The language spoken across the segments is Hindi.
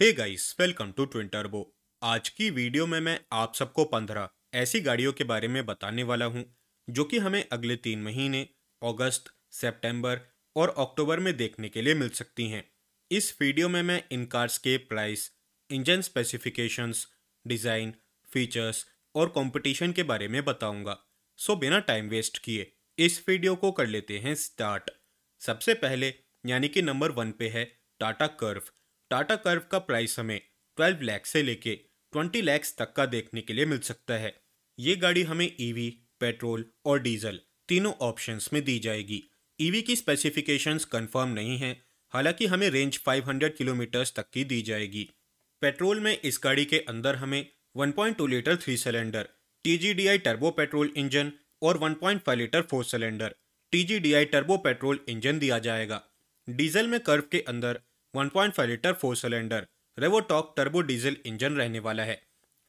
hey guys welcome to twinter turbo आज की वीडियो में मैं आप सबको पंद्रह ऐसी गाड़ियों के बारे में बताने वाला हूं जो कि हमें अगले तीन महीने अगस्त सितंबर और अक्टूबर में देखने के लिए मिल सकती हैं इस वीडियो में मैं इन कार्स के price engine specifications design features और कंपटीशन के बारे में बताऊंगा सो बिना टाइम वेस्ट किए इस वीडियो को कर लेते हैं स्टार्ट सबसे पहले यानी कि नंबर वन पे है टाटा कर्फ टाटा कर्व का प्राइस हमें 12 लाख से लेके 20 लैक्स तक का देखने के लिए मिल सकता है ये गाड़ी हमें ईवी e पेट्रोल और डीजल तीनों ऑप्शंस में दी जाएगी ईवी e की स्पेसिफिकेशंस कंफर्म नहीं है हालांकि हमें रेंज 500 किलोमीटर्स तक की दी जाएगी पेट्रोल में इस गाड़ी के अंदर हमें 1.2 litre three cylinder T turbo petrol engine और 1.5 litre four cylinder T turbo petrol engine दिया जाएगा डीजल में कर्व के अंदर 1.5 litre four cylinder Revotorq turbo diesel engine रहने वाला है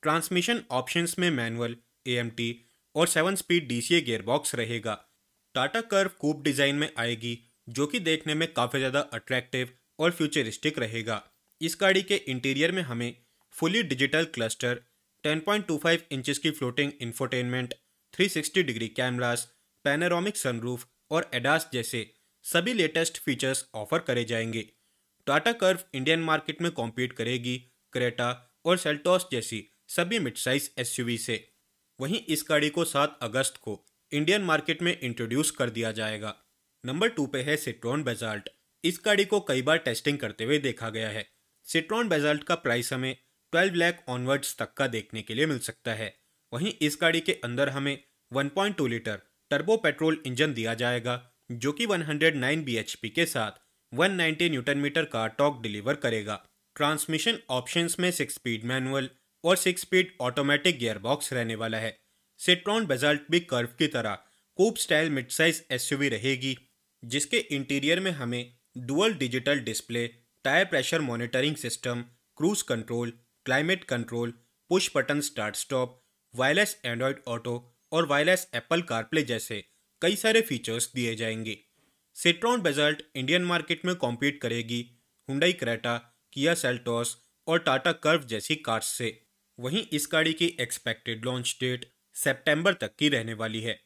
ट्रांसमिशन ऑप्शंस में मैनुअल ए और seven speed D C gearbox रहेगा टाटा कर्व कूप डिज़ाइन में आएगी जो कि देखने में काफ़ी ज़्यादा अट्रैक्टिव और फ्यूचरिस्टिक रहेगा इस गाड़ी के इंटीरियर में हमें फुली डिजिटल क्लस्टर 10.25 इंचेस की floating infotainment 360 degree cameras panoramic sunroof और एडास जैसे सभी लेटेस्ट फीचर्स ऑफर करे जाएंगे टाटा कर्व इंडियन मार्केट में कॉम्पीट करेगी क्रेटा और सेल्टॉस जैसी सभी मिड साइज एसयूवी से वहीं इस गाड़ी को 7 अगस्त को इंडियन मार्केट में इंट्रोड्यूस कर दिया जाएगा नंबर टू पे है सिट्रॉन बेजाल्ट इस गाड़ी को कई बार टेस्टिंग करते हुए देखा गया है सिट्रॉन बेजाल्ट का प्राइस हमें ट्वेल्व लैक ऑनवर्ड्स तक का देखने के लिए मिल सकता है वहीं इस गाड़ी के अंदर हमें one litre turbo petrol engine दिया जाएगा जो कि 109 bhp के साथ 190 न्यूटन मीटर का टॉक डिलीवर करेगा ट्रांसमिशन ऑप्शंस में सिक्स स्पीड मैनुअल और सिक्स स्पीड ऑटोमेटिक गियरबॉक्स रहने वाला है सिट्रॉन बेजल्ट भी कर्व की तरह coupe style mid size V रहेगी जिसके इंटीरियर में हमें dual digital display tyre pressure monitoring system cruise control climate control push button start stop wireless Android auto और वायरलेस एप्पल कारप्ले जैसे कई सारे फीचर्स दिए जाएंगे सेट्रॉन बेजल्ट इंडियन मार्केट में कॉम्पीट करेगी हुडई क्रेटा किया सेल्टॉस और टाटा कर्व जैसी कार्स से वहीं इस गाड़ी की एक्सपेक्टेड लॉन्च डेट सेप्टेम्बर तक की रहने वाली है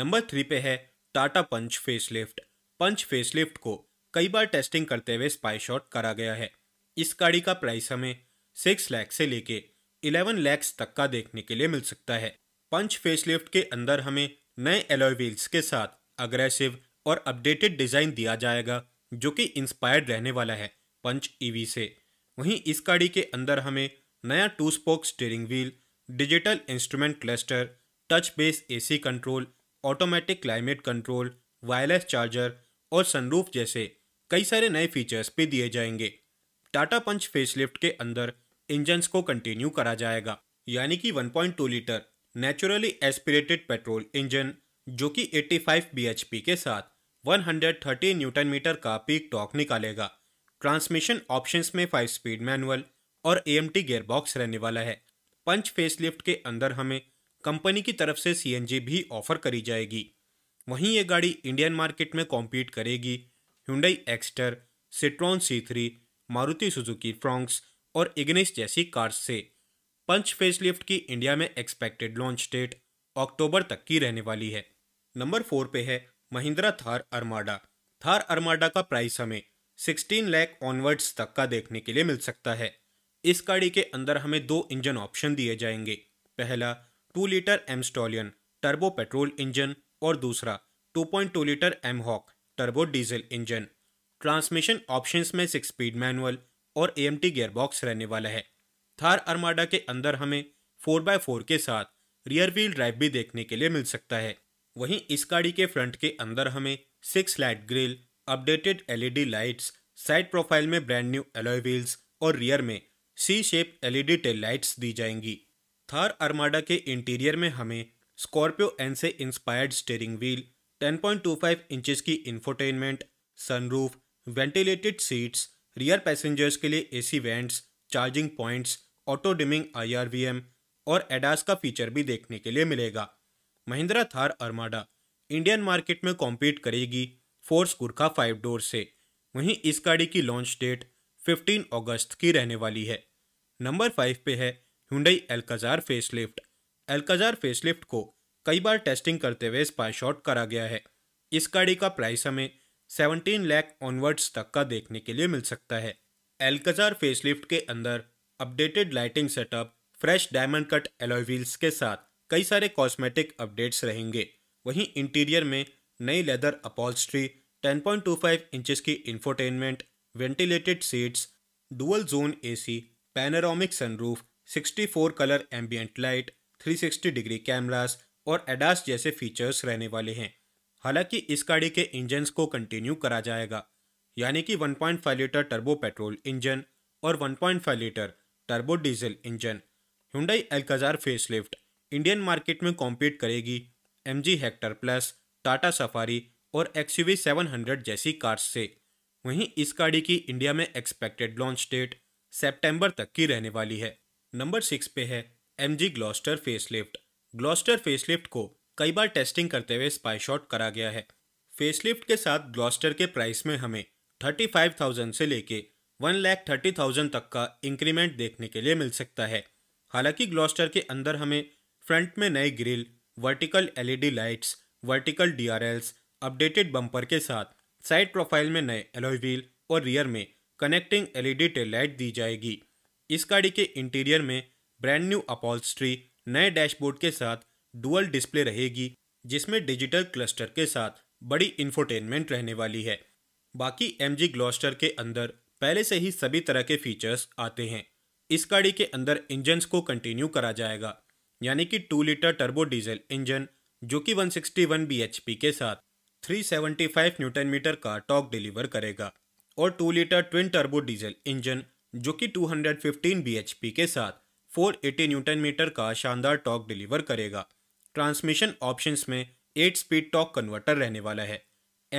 नंबर थ्री पे है Tata Punch facelift Punch facelift को कई बार टेस्टिंग करते हुए स्पाई शॉट करा गया है इस गाड़ी का प्राइस हमें सिक्स लैक्स से लेके इलेवन लैक्स तक का देखने के लिए मिल सकता है पंच फेसलिफ्ट के अंदर हमें नए एलोय व्हील्स के साथ अग्रेसिव और अपडेटेड डिज़ाइन दिया जाएगा जो कि इंस्पायर्ड रहने वाला है पंच ईवी e से वहीं इस गाड़ी के अंदर हमें नया two spoke steering wheel digital instrument cluster touch base AC control automatic climate control wireless charger और सनरूफ जैसे कई सारे नए फीचर्स भी दिए जाएंगे टाटा पंच फेसलिफ्ट के अंदर इंजन्स को कंटिन्यू करा जाएगा यानी कि 1.2 litre naturally aspirated petrol engine जो कि 85 bhp के साथ 130 न्यूटन मीटर का पीक टॉक निकालेगा ट्रांसमिशन ऑप्शंस में फाइव स्पीड मैनुअल और ए गियरबॉक्स रहने वाला है पंच फेस लिफ्ट के अंदर हमें कंपनी की तरफ से सी भी ऑफर करी जाएगी वहीं ये गाड़ी इंडियन मार्केट में कॉम्पीट करेगी Hyundai Exter Citroen C three Maruti Suzuki Fronx और इग्निस जैसी कार्स से पंच फेसलिफ्ट की इंडिया में एक्सपेक्टेड लॉन्च डेट अक्टूबर तक की रहने वाली है नंबर फोर पे है महिंद्रा थार अर्माडा थार अरमाडा का प्राइस हमें 16 लाख ऑनवर्ड्स तक का देखने के लिए मिल सकता है इस गाड़ी के अंदर हमें दो इंजन ऑप्शन दिए जाएंगे पहला two litre M Stallion turbo petrol engine और दूसरा 2.2 litre M Hawk turbo diesel engine transmission options में सिक्स स्पीड मैनुअल और ए एम टी गियरबॉक्स रहने वाला है थार अरमाडा के अंदर हमें फोर बाय फोर के साथ रियर व्हील ड्राइव भी देखने के लिए मिल सकता है वहीं इस गाड़ी के फ्रंट के अंदर हमें six light grille updated LED lights side profile में ब्रांड न्यू एलोय व्हील्स और रियर में C shape LED tail lights दी जाएंगी थार अरमाडा के इंटीरियर में हमें स्कॉर्पियो एन से इंस्पायर्ड स्टेयरिंग व्हील 10.25 इंचेस की infotainment sunroof ventilated seats rear passengers के लिए AC vents charging points auto dimming IRVM और एडास का फीचर भी देखने के लिए मिलेगा Mahindra Thar Armada Indian market में कॉम्पीट करेगी फोर्स कुर्खा फाइव डोर से वहीं इस गाड़ी की लॉन्च डेट 15 अगस्त की रहने वाली है नंबर फाइव पे है Hyundai Alcazar facelift Alcazar facelift को कई बार टेस्टिंग करते हुए स्पाई शॉट करा गया है इस गाड़ी का प्राइस हमें सेवनटीन लैक ऑनवर्ड्स तक का देखने के लिए मिल सकता है एल्काजार फेसलिफ्ट के अंदर updated lighting setup fresh diamond cut alloy wheels के साथ कई सारे कॉस्मेटिक अपडेट्स रहेंगे वहीं इंटीरियर में नई लेदर अपॉल्स्ट्री 10.25 इंचेस की infotainment ventilated seats dual zone AC panoramic sunroof 64 colour ambient light 360 degree cameras और एडास जैसे फीचर्स रहने वाले हैं हालांकि इस गाड़ी के इंजनस को कंटिन्यू करा जाएगा यानी कि 1.5 लीटर टर्बो पेट्रोल इंजन और 1.5 litre turbo diesel engine Hyundai Alcazar facelift Indian market में कॉम्पीट करेगी M G Hector plus Tata Safari और X U V seven hundred जैसी कार्स से वहीं इस गाड़ी की इंडिया में एक्सपेक्टेड लॉन्च डेट सेप्टेम्बर तक की रहने वाली है नंबर सिक्स पे है M G Gloster facelift Gloster facelift को कई बार टेस्टिंग करते हुए स्पाई शॉट करा गया है फेसलिफ्ट के साथ ग्लॉस्टर के प्राइस में हमें थर्टी फाइव थाउजेंड से लेके वन लैख थर्टी थाउजेंड तक का इंक्रीमेंट देखने के लिए मिल सकता है हालांकि ग्लॉस्टर के अंदर हमें फ्रंट में नए grille vertical LED lights vertical DRLs updated bumper के साथ साइड प्रोफाइल में नए एलोय व्हील और रियर में कनेक्टिंग एलईडी टेल लाइट दी जाएगी इस गाड़ी के इंटीरियर में ब्रांड न्यू अपॉल्स्ट्री नए डैशबोर्ड के साथ डुअल डिस्प्ले रहेगी जिसमें डिजिटल क्लस्टर के साथ बड़ी इन्फोटेनमेंट रहने वाली है बाकी एम जी के अंदर पहले से ही सभी तरह के फीचर्स आते हैं इस गाड़ी के अंदर इंजन्स को कंटिन्यू करा जाएगा यानी कि two litre turbo diesel engine जो कि 161 सिक्सटी के साथ 375 न्यूटन मीटर का टॉक डिलीवर करेगा और two litre twin turbo diesel engine जो कि 215 हंड्रेड के साथ 480 न्यूटन मीटर का शानदार टॉक डिलीवर करेगा ट्रांसमिशन ऑप्शंस में 8 स्पीड टॉक कन्वर्टर रहने वाला है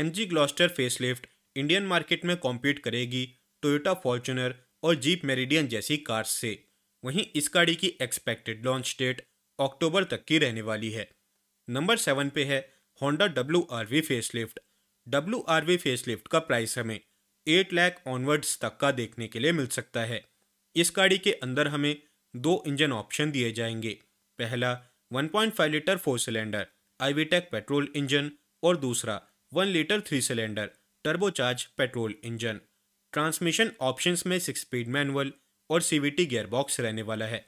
M G Gloster facelift Indian market में कॉम्पीट करेगी टोयोटा फॉर्चुनर और जीप मेरिडियन जैसी कार्स से वहीं इस गाड़ी की एक्सपेक्टेड लॉन्च डेट अक्टूबर तक की रहने वाली है नंबर सेवन पे है Honda W R V face lift W R V face lift का प्राइस हमें एट लैख ऑनवर्ड्स तक का देखने के लिए मिल सकता है इस गाड़ी के अंदर हमें दो इंजन ऑप्शन दिए जाएंगे पहला 1.5 litre four cylinder iVTEC petrol engine और दूसरा one litre three cylinder turbocharge petrol engine transmission options में सिक्स स्पीड मैनुअल और सीवीटी गियरबॉक्स रहने वाला है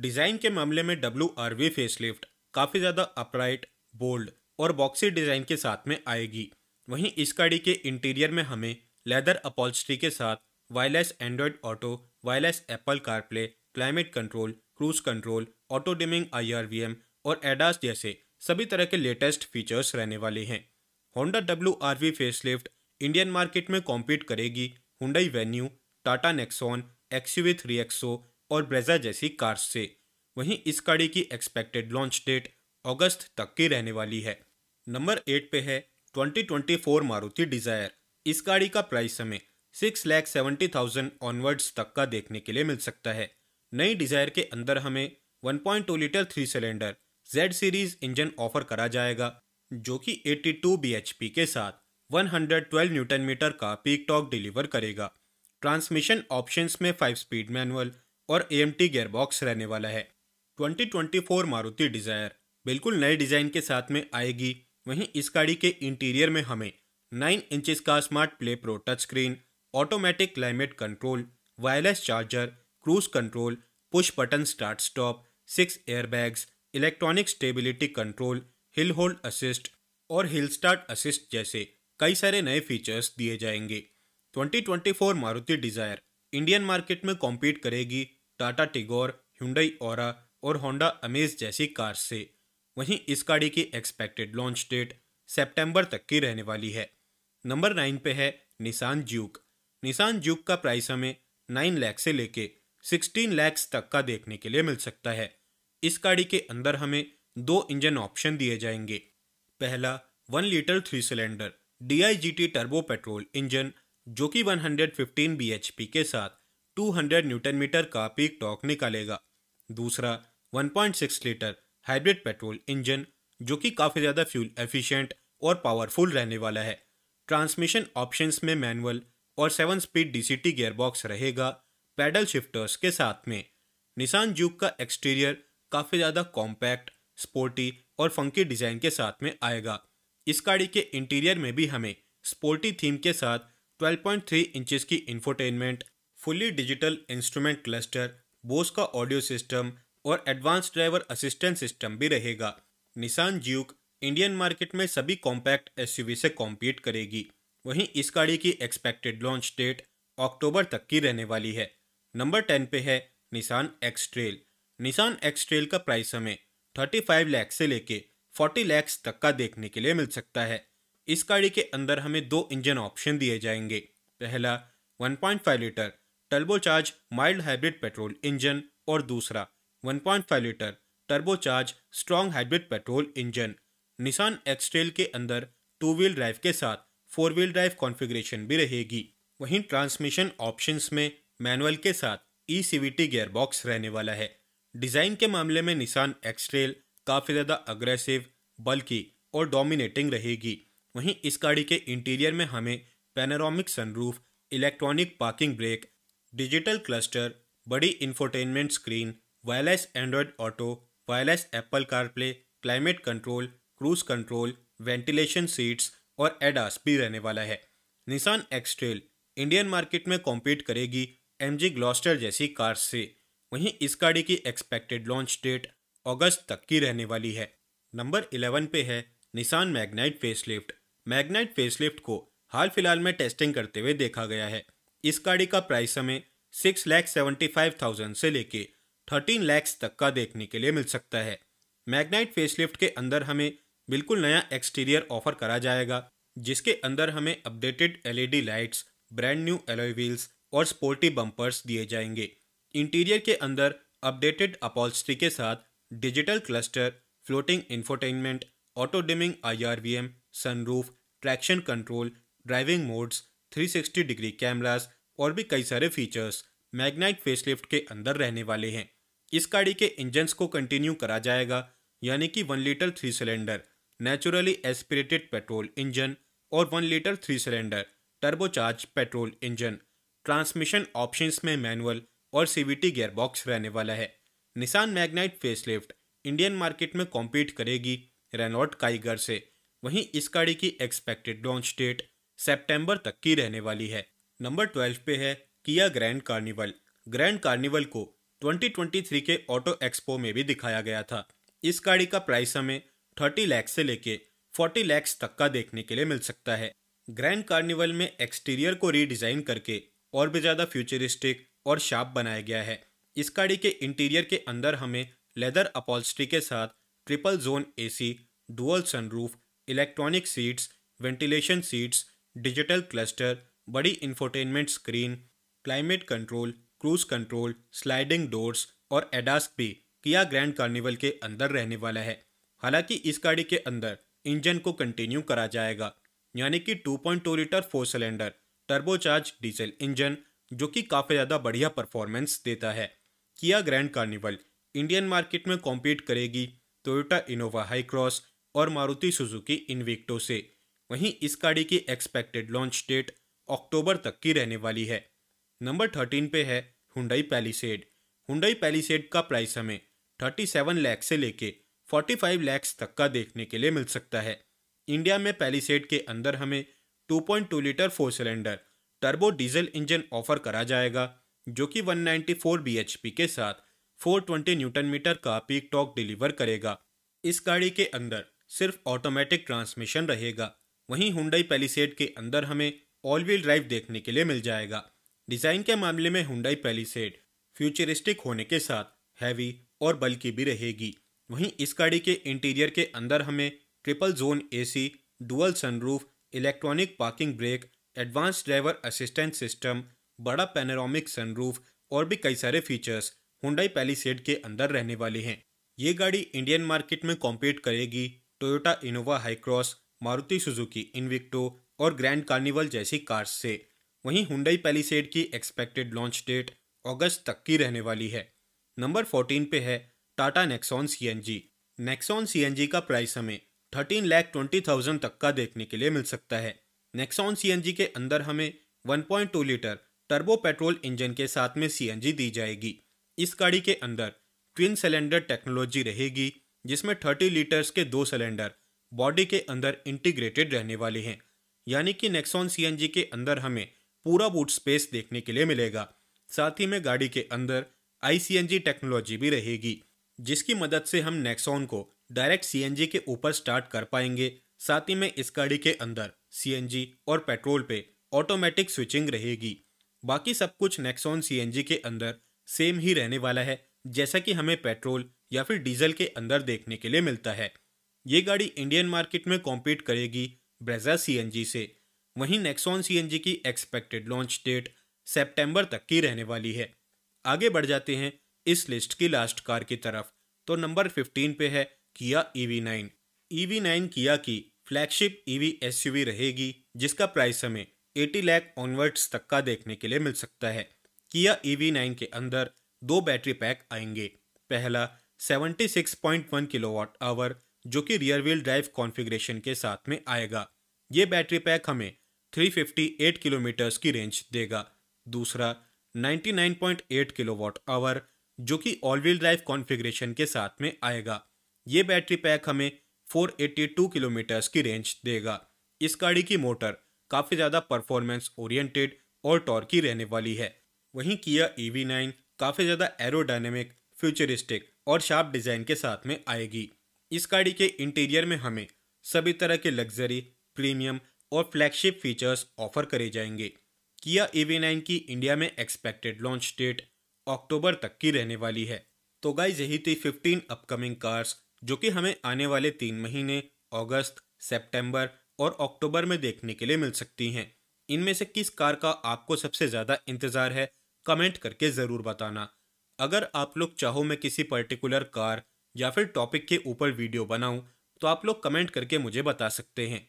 डिज़ाइन के मामले में डब्ल्यू आर वी फेसलिफ्ट काफ़ी ज़्यादा अपराइट बोल्ड और बॉक्सी डिज़ाइन के साथ में आएगी वहीं इस गाड़ी के इंटीरियर में हमें लेदर अपॉल्स्ट्री के साथ wireless Android Auto wireless Apple CarPlay climate control cruise control auto dimming I और एडास जैसे सभी तरह के लेटेस्ट फीचर्स रहने वाले हैं Honda W R V facelift Indian market में कॉम्पीट करेगी Hyundai Venue Tata Nexon X U V three XO और ब्रेजा जैसी कार्स से वहीं इस गाड़ी की एक्सपेक्टेड लॉन्च डेट अगस्त तक की रहने वाली है नंबर एट पे है 2024 मारुति डिजायर इस गाड़ी का प्राइस हमें six lakh seventy thousand onwards तक का देखने के लिए मिल सकता है नई डिजायर के अंदर हमें one point litre three cylinder Z series engine offer करा जाएगा जो कि 82 टू के साथ 112 न्यूटन मीटर का पीक टॉक डिलीवर करेगा ट्रांसमिशन ऑप्शंस में फाइव स्पीड मैनुअल और ए एम टी गेयरबॉक्स रहने वाला है 2024 मारुति डिजायर बिल्कुल नए डिजाइन के साथ में आएगी वहीं इस गाड़ी के इंटीरियर में हमें 9 इंच का smart play pro touch screen automatic climate control wireless charger cruise control push button start stop six airbags electronic stability control hill hold assist और हिल स्टार्ट असिस्ट जैसे कई सारे नए फीचर्स दिए जाएंगे 2024 मारुति डिजायर इंडियन मार्केट में कॉम्पीट करेगी टाटा टिगोर हुंडई और और होंडा अमेज जैसी कार से वहीं इस गाड़ी की एक्सपेक्टेड लॉन्च डेट सितंबर तक की रहने वाली है नंबर नाइन पे है निशान ज्यूक निशान ज्यूक का प्राइस हमें नाइन लैख से लेके सिक्सटीन लैक्स तक का देखने के लिए मिल सकता है इस गाड़ी के अंदर हमें दो इंजन ऑप्शन दिए जाएंगे पहला one litre three cylinder D turbo petrol engine जो कि 115 हंड्रेड के साथ 200 न्यूटन मीटर का पीक टॉक निकालेगा दूसरा 1.6 लीटर हाइब्रिड पेट्रोल इंजन जो कि काफ़ी ज़्यादा फ्यूल एफिशिएंट और पावरफुल रहने वाला है ट्रांसमिशन ऑप्शंस में मैनुअल और सेवन स्पीड डीसीटी गियरबॉक्स रहेगा पैडल शिफ्टर्स के साथ में निशान जूक का एक्सटीरियर काफ़ी ज़्यादा कॉम्पैक्ट स्पोर्टी और फंकी डिज़ाइन के साथ में आएगा इस गाड़ी के इंटीरियर में भी हमें स्पोर्टी थीम के साथ 12.3 इंचेस की infotainment fully digital instrument cluster Bose का ऑडियो सिस्टम और एडवांस ड्राइवर असिस्टेंट सिस्टम भी रहेगा निशान ज्यूक इंडियन मार्केट में सभी कॉम्पैक्ट एसयूवी से कॉम्पीट करेगी वहीं इस गाड़ी की एक्सपेक्टेड लॉन्च डेट अक्टूबर तक की रहने वाली है नंबर टेन पे है Nissan X Trail Nissan X Trail का प्राइस हमें थर्टी फाइव लैक्स से लेके फोर्टी लैक्स तक का देखने के लिए मिल सकता है इस गाड़ी के अंदर हमें दो इंजन ऑप्शन दिए जाएंगे पहला 1.5 litre turbocharge mild hybrid petrol engine और दूसरा 1.5 litre turbocharge strong hybrid petrol engine Nissan X Trail के अंदर टू व्हील ड्राइव के साथ फोर व्हील ड्राइव कॉन्फ़िगरेशन भी रहेगी वहीं ट्रांसमिशन ऑप्शंस में मैनुअल के साथ E C V T gearbox रहने वाला है डिज़ाइन के मामले में निशान एक्सट्रेल काफ़ी ज़्यादा अग्रेसिव बल्कि और डोमिनेटिंग रहेगी वहीं इस गाड़ी के इंटीरियर में हमें panoramic sunroof electronic parking brake digital cluster बड़ी infotainment screen wireless Android Auto wireless Apple CarPlay climate control cruise control ventilation seats और एडास भी रहने वाला है निशान एक्सट्रेल इंडियन मार्केट में कॉम्पीट करेगी एम जी ग्लॉस्टर जैसी कार से वहीं इस गाड़ी की एक्सपेक्टेड लॉन्च डेट अगस्त तक की रहने वाली है नंबर इलेवन पे है Nissan Magnite facelift Magnite facelift को हाल फिलहाल में टेस्टिंग करते हुए देखा गया है इस गाड़ी का प्राइस हमें six lakh seventy five thousand से लेके थर्टीन लैक्स तक का देखने के लिए मिल सकता है मैग्नाइट फेसलिफ्ट के अंदर हमें बिल्कुल नया एक्सटीरियर ऑफर करा जाएगा जिसके अंदर हमें updated LED lights brand new alloy wheels और स्पोर्टी बम्पर्स दिए जाएंगे इंटीरियर के अंदर अपडेटेड अपॉल्स्ट्री के साथ digital cluster floating infotainment auto dimming I R sunroof traction control driving modes 360 degree cameras और भी कई सारे फीचर्स मैग्नाइट फेसलिफ्ट के अंदर रहने वाले हैं इस गाड़ी के इंजन्स को कंटिन्यू करा जाएगा यानी कि one litre three cylinder naturally aspirated petrol engine और one litre three cylinder turbocharge petrol engine transmission options में मैनुअल और सीवीटी गियरबॉक्स रहने वाला है Nissan Magnite facelift Indian market में कॉम्पीट करेगी रेनॉल्ट काइगर से वहीं इस गाड़ी की एक्सपेक्टेड लॉन्च डेट सितंबर तक की रहने वाली है नंबर ट्वेल्व पे है Kia Grand carnival grand carnival को 2023 के ऑटो एक्सपो में भी दिखाया गया था इस गाड़ी का प्राइस हमें 30 लाख से लेके 40 लाख तक का देखने के लिए मिल सकता है ग्रैंड कार्निवल में एक्सटीरियर को रीडिज़ाइन करके और भी ज़्यादा फ्यूचरिस्टिक और शार्प बनाया गया है इस गाड़ी के इंटीरियर के अंदर हमें लेदर अपॉल्स्ट्री के साथ triple zone AC C dual sunroof electronic seats ventilation seats digital cluster बड़ी infotainment screen climate control cruise control sliding doors और एडास भी किया ग्रैंड कार्निवल के अंदर रहने वाला है हालांकि इस गाड़ी के अंदर इंजन को कंटिन्यू करा जाएगा यानी कि 2.2 litre four cylinder turbocharge diesel engine जो कि काफ़ी ज़्यादा बढ़िया परफॉर्मेंस देता है Kia Grand Carnival Indian market में कॉम्पीट करेगी टोयोटा इनोवा हाईक्रॉस और मारुति सुजुकी इन्विक्टो से वहीं इस गाड़ी की एक्सपेक्टेड लॉन्च डेट अक्टूबर तक की रहने वाली है नंबर थर्टीन पे है हुंडई पैलीसेड हुंडई पैलीसेड का प्राइस हमें थर्टी सेवन लैख से लेके फोर्टी फाइव लैक्स तक का देखने के लिए मिल सकता है इंडिया में पैलीसेड के अंदर हमें two point two litre four cylinder turbo diesel engine offer करा जाएगा जो कि एच पी के साथ ट्वेंटी न्यूटन मीटर का पीक टॉक डिलीवर करेगा इस गाड़ी के अंदर सिर्फ ऑटोमेटिक ट्रांसमिशन रहेगा वहीं हुंडई पैलिसेड के अंदर हमें ऑल व्हील ड्राइव देखने के लिए मिल जाएगा डिज़ाइन के मामले में हुंडई पैलिसेड फ्यूचरिस्टिक होने के साथ हैवी और बल्कि भी रहेगी वहीं इस गाड़ी के इंटीरियर के अंदर हमें triple zone AC, dual sunroof electronic parking brake advance driver assistant system बड़ा पेनारोमिक सनरूफ और भी कई सारे फीचर्स हुंडई पैलिसेड के अंदर रहने वाले हैं ये गाड़ी इंडियन मार्केट में कॉम्पीट करेगी Toyota Innova Hycross Maruti Suzuki Invicto और ग्रैंड कार्निवल जैसी कार्स से वहीं हुंडई पैलीसेड की एक्सपेक्टेड लॉन्च डेट अगस्त तक की रहने वाली है नंबर 14 पे है Tata Nexon CNG Nexon CNG का प्राइस हमें थर्टीन लैख ट्वेंटी थाउजेंड तक का देखने के लिए मिल सकता है नेक्सॉन सीएनजी के अंदर हमें one point two litre turbo petrol engine के साथ में सीएनजी दी जाएगी इस गाड़ी के अंदर ट्विन सिलेंडर टेक्नोलॉजी रहेगी जिसमें थर्टी लीटर्स के दो सिलेंडर बॉडी के अंदर इंटीग्रेटेड रहने वाले हैं यानी कि नेक्सॉन सीएनजी के अंदर हमें पूरा बूट स्पेस देखने के लिए मिलेगा साथ ही में गाड़ी के अंदर आईसीएनजी टेक्नोलॉजी भी रहेगी जिसकी मदद से हम नेक्सॉन को डायरेक्ट सीएनजी के ऊपर स्टार्ट कर पाएंगे साथ ही में इस गाड़ी के अंदर सीएनजी और पेट्रोल पे ऑटोमेटिक स्विचिंग रहेगी बाकी सब कुछ नेक्सॉन सीएनजी के अंदर सेम ही रहने वाला है जैसा कि हमें पेट्रोल या फिर डीजल के अंदर देखने के लिए मिलता है ये गाड़ी इंडियन मार्केट में कॉम्पीट करेगी ब्रेजा सी से वहीं नेक्सॉन सी की एक्सपेक्टेड लॉन्च डेट सेप्टेम्बर तक की रहने वाली है आगे बढ़ जाते हैं इस लिस्ट की लास्ट कार की तरफ तो नंबर 15 पे है किया ईवी नाइन ईवी नाइन किया की फ्लैगशिप ईवी एसयूवी रहेगी जिसका प्राइस हमें 80 लाख ऑनवर्ड्स तक का देखने के लिए मिल सकता है किया ईवी नाइन के अंदर दो बैटरी पैक आएंगे पहला 76.1 किलोवाट आवर जो कि रियर व्हील ड्राइव कॉन्फ़िगरेशन के साथ में आएगा ये बैटरी पैक हमें 358 किलोमीटर्स की रेंज देगा दूसरा 99.8 किलोवाट आवर जो कि ऑल व्हील ड्राइव कॉन्फ़िगरेशन के साथ में आएगा ये बैटरी पैक हमें 482 किलोमीटर्स की रेंज देगा इस गाड़ी की मोटर काफ़ी ज़्यादा परफॉर्मेंस ओरिएंटेड और टॉर्की रहने वाली है वहीं किया ई काफ़ी ज़्यादा एरोडाइनमिक फ्यूचरिस्टिक और शार्प डिज़ाइन के साथ में आएगी इस गाड़ी के इंटीरियर में हमें सभी तरह के लग्जरी प्रीमियम और फ्लैगशिप फीचर्स ऑफर करे जाएंगे किया ए e की इंडिया में एक्सपेक्टेड लॉन्च डेट अक्टूबर तक की रहने वाली है तो गाइज यही थी 15 अपकमिंग कार्स जो कि हमें आने वाले तीन महीने अगस्त सितंबर और अक्टूबर में देखने के लिए मिल सकती हैं इनमें से किस कार का आपको सबसे ज़्यादा इंतज़ार है कमेंट करके ज़रूर बताना अगर आप लोग चाहो मैं किसी पर्टिकुलर कार या फिर टॉपिक के ऊपर वीडियो बनाऊं तो आप लोग कमेंट करके मुझे बता सकते हैं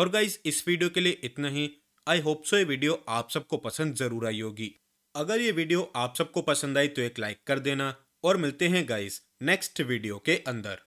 और गाइज इस वीडियो के लिए इतना ही आई होप सो ये वीडियो आप सबको पसंद ज़रूर आई होगी अगर ये वीडियो आप सबको पसंद आई तो एक लाइक कर देना और मिलते हैं गाइज नेक्स्ट वीडियो के अंदर